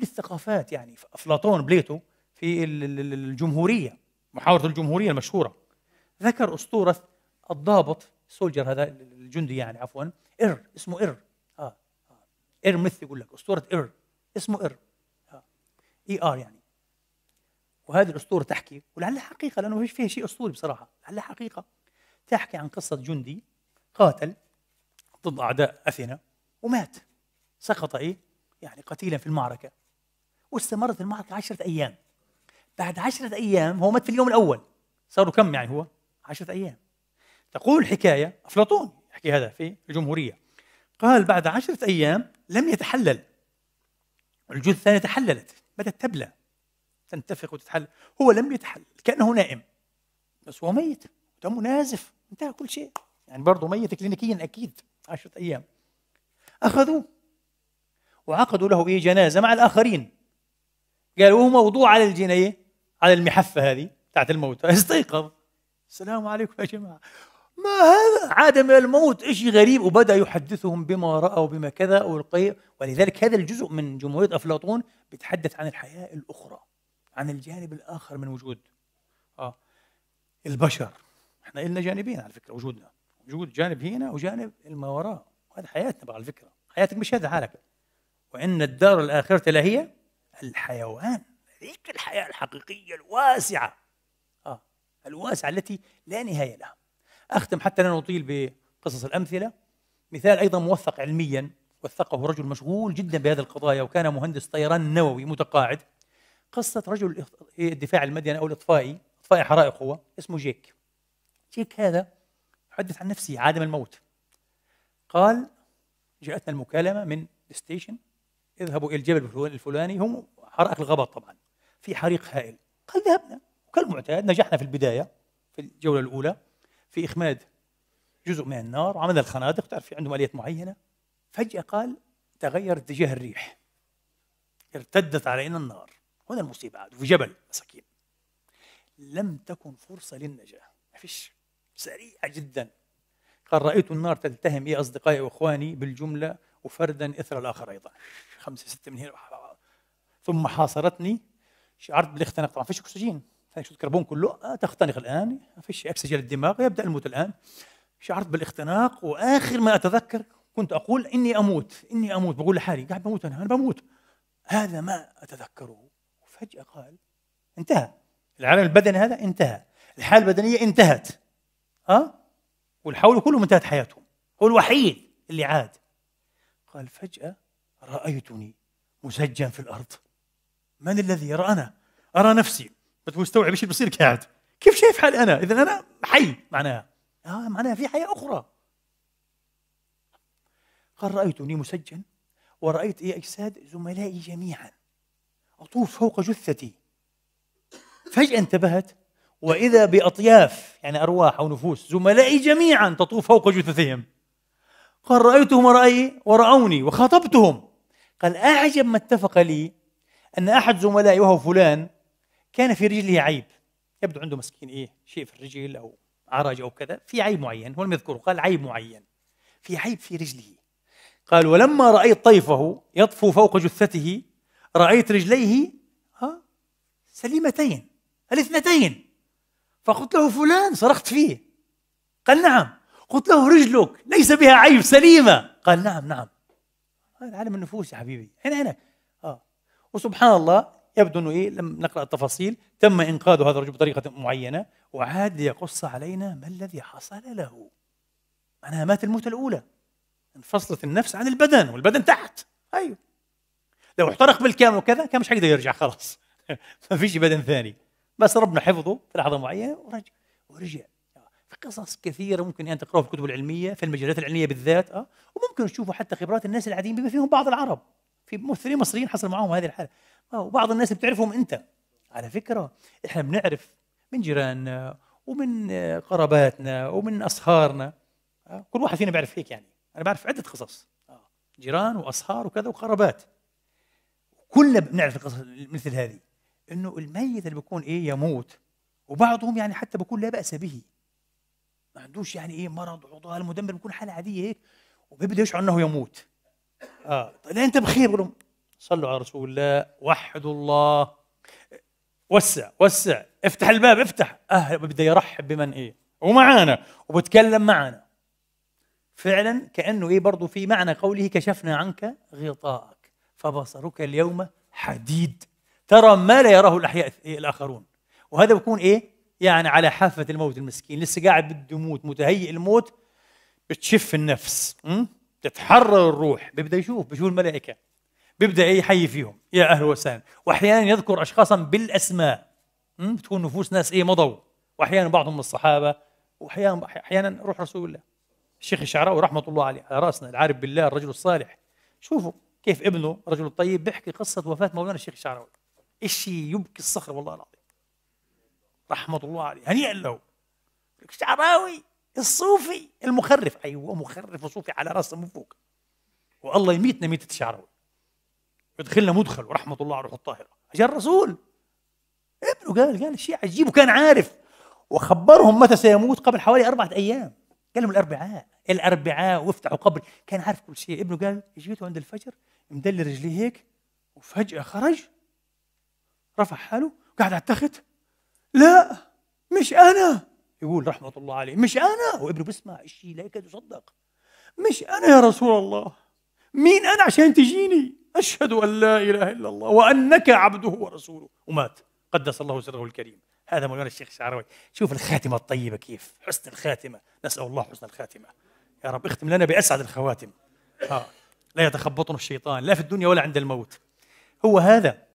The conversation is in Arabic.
كل الثقافات يعني أفلاطون بليتو في الجمهورية محاورة الجمهورية المشهورة ذكر أسطورة الضابط السولجر هذا الجندي يعني عفوا إر اسمه إر آه. آه. إر مث يقول لك أسطورة إر اسمه إر آه. إي آر يعني وهذه الأسطورة تحكي ولعلها حقيقة لأنه ما فيش فيها شيء أسطوري بصراحة لعلها حقيقة تحكي عن قصة جندي قاتل ضد أعداء أثينا ومات سقط إيه يعني قتيلا في المعركة واستمرت المعركة عشرة أيام بعد عشرة أيام هو مات في اليوم الأول صاروا كم يعني هو عشرة أيام تقول الحكاية أفلاطون يحكي هذا في الجمهورية قال بعد عشرة أيام لم يتحلل الجثة الثانية تحللت بدأت تبلى تنتفخ وتتحلل هو لم يتحلل كأنه نائم بس هو ميت دمه نازف انتهى كل شيء يعني برضه ميت كلينيكيا أكيد عشرة أيام أخذوه وعقدوا له إيه جنازة مع الآخرين قال وهو موضوع على الجناية على المحفة هذه بتاعت الموت استيقظ السلام عليكم يا جماعة ما هذا عاد من الموت شيء غريب وبدأ يحدثهم بما رأوا بما كذا والقي ولذلك هذا الجزء من جمهورية أفلاطون بيتحدث عن الحياة الأخرى عن الجانب الآخر من وجود آه البشر احنا لنا جانبين على فكرة وجودنا وجود جانب هنا وجانب ما وراء هذا حياتنا على فكرة حياتك مش هذا حالك وإن الدار الآخرة لهي الحيوان هذيك الحياة الحقيقية الواسعة آه الواسعة التي لا نهاية لها أختم حتى لا نطيل بقصص الأمثلة مثال أيضا موثق علميا وثقه رجل مشغول جدا بهذه القضايا وكان مهندس طيران نووي متقاعد قصة رجل الدفاع المدني أو الإطفائي إطفائي حرائق هو اسمه جيك جيك هذا حدث عن نفسه عادم الموت قال جاءتنا المكالمة من ستيشن اذهبوا إلى الجبل الفلاني هم حرائق الغابات طبعا في حريق هائل قال ذهبنا وكالمعتاد نجحنا في البداية في الجولة الأولى في إخماد جزء من النار وعملنا الخنادق تعرف في عندهم آليات معينة فجأة قال تغير اتجاه الريح ارتدت علينا النار هنا المصيبة عاد في جبل مساكين لم تكن فرصة للنجاة ما فيش سريعة جدا قال رأيت النار تلتهم يا أصدقائي وإخواني بالجملة وفردا إثر الآخر أيضا خمسه سته من هنا ثم حاصرتني شعرت بالاختناق طبعا فيش اكسجين ثاني الكربون كله آه، تختنق الان ما فيش اكسجين للدماغ يبدا الموت الان شعرت بالاختناق واخر ما اتذكر كنت اقول اني اموت اني اموت بقول لحالي قاعد بموت انا انا بموت هذا ما اتذكره وفجاه قال انتهى العالم البدني هذا انتهى الحاله البدنيه انتهت ها أه؟ والحول كلهم انتهت حياتهم هو الوحيد اللي عاد قال فجاه رأيتني مسجا في الأرض من الذي يرى أنا أرى نفسي بتستوعب ايش بصير قاعد كيف شايف حالي أنا إذا أنا حي معناها آه معناها في حياة أخرى قال رأيتني مسجا ورأيت إيه أجساد زملائي جميعا أطوف فوق جثتي فجأة انتبهت وإذا بأطياف يعني أرواح أو نفوس زملائي جميعا تطوف فوق جثثهم قال رأيتهم ورأي ورأوني وخاطبتهم قال أعجب ما اتفق لي أن أحد زملائي وهو فلان كان في رجله عيب يبدو عنده مسكين إيه شيء في الرجل أو عرج أو كذا في عيب معين هو لم يذكره قال عيب معين في عيب في رجله قال ولما رأيت طيفه يطفو فوق جثته رأيت رجليه ها سليمتين الاثنتين فقلت له فلان صرخت فيه قال نعم قلت له رجلك ليس بها عيب سليمة قال نعم نعم هذا عالم النفوس يا حبيبي هنا هنا اه وسبحان الله يبدو انه ايه لم نقرا التفاصيل تم انقاذ هذا الرجل بطريقه معينه وعاد ليقص علينا ما الذي حصل له معناها مات الموتة الأولى انفصلت النفس عن البدن والبدن تحت أيوه لو احترق بالكامل وكذا كان مش حيقدر يرجع خلاص ما فيش بدن ثاني بس ربنا حفظه في لحظة معينة ورجع ورجع قصص كثيره ممكن ان تقراها في الكتب العلميه في المجلات العلميه بالذات اه وممكن تشوفوا حتى خبرات الناس العاديين بما فيهم بعض العرب في ممثلين مصريين حصل معاهم هذه الحاله وبعض الناس بتعرفهم انت على فكره احنا بنعرف من جيراننا ومن آه، قراباتنا ومن اصهارنا آه، كل واحد فينا بيعرف هيك يعني انا بعرف عده قصص آه، جيران واصهار وكذا وقرابات كلنا بنعرف القصص مثل هذه انه الميت اللي بيكون ايه يموت وبعضهم يعني حتى بيكون لا باس به ما عندوش يعني ايه مرض عضال مدمر بيكون حاله عاديه هيك إيه؟ وبيبدا يشعر انه يموت اه طيب انت بخير لهم صلوا على رسول الله وحدوا الله وسع وسع افتح الباب افتح اه بده يرحب بمن ايه ومعانا وبتكلم معنا فعلا كانه ايه برضه في معنى قوله كشفنا عنك غطاءك فبصرك اليوم حديد ترى ما لا يراه الاحياء الاخرون وهذا بيكون ايه يعني على حافة الموت المسكين لسه قاعد بده يموت متهيئ الموت بتشف النفس م? تتحرر الروح بيبدا يشوف بشوف الملائكة بيبدا يحيي فيهم يا أهل وسهلا وأحيانا يذكر أشخاصا بالأسماء م? بتكون نفوس ناس إيه مضوا وأحيانا بعضهم من الصحابة وأحيانا أحيانا روح رسول الله الشيخ الشعراوي رحمة الله عليه على رأسنا العارف بالله الرجل الصالح شوفوا كيف ابنه الرجل الطيب بيحكي قصة وفاة مولانا الشيخ الشعراوي إشي يبكي الصخر والله العظيم رحمة الله عليه هنيئا له الشعراوي الصوفي المخرف أيوة مخرف وصوفي على راسه من فوق والله يميتنا ميتة الشعراوي يدخلنا مدخل ورحمة الله على روح الطاهرة جاء الرسول ابنه قال قال شيء عجيب وكان عارف وخبرهم متى سيموت قبل حوالي أربعة أيام قال لهم الأربعاء الأربعاء وافتحوا قبر كان عارف كل شيء ابنه قال جيته عند الفجر مدلي رجليه هيك وفجأة خرج رفع حاله قاعد على التخت لا مش أنا يقول رحمة الله عليه مش أنا وابنه بيسمع الشيء لا يكاد يصدق مش أنا يا رسول الله مين أنا عشان تجيني أشهد أن لا إله إلا الله وأنك عبده ورسوله ومات قدس الله سره الكريم هذا مولانا الشيخ الشعراوي شوف الخاتمة الطيبة كيف حسن الخاتمة نسأل الله حسن الخاتمة يا رب اختم لنا بأسعد الخواتم ها. لا يتخبطنا الشيطان لا في الدنيا ولا عند الموت هو هذا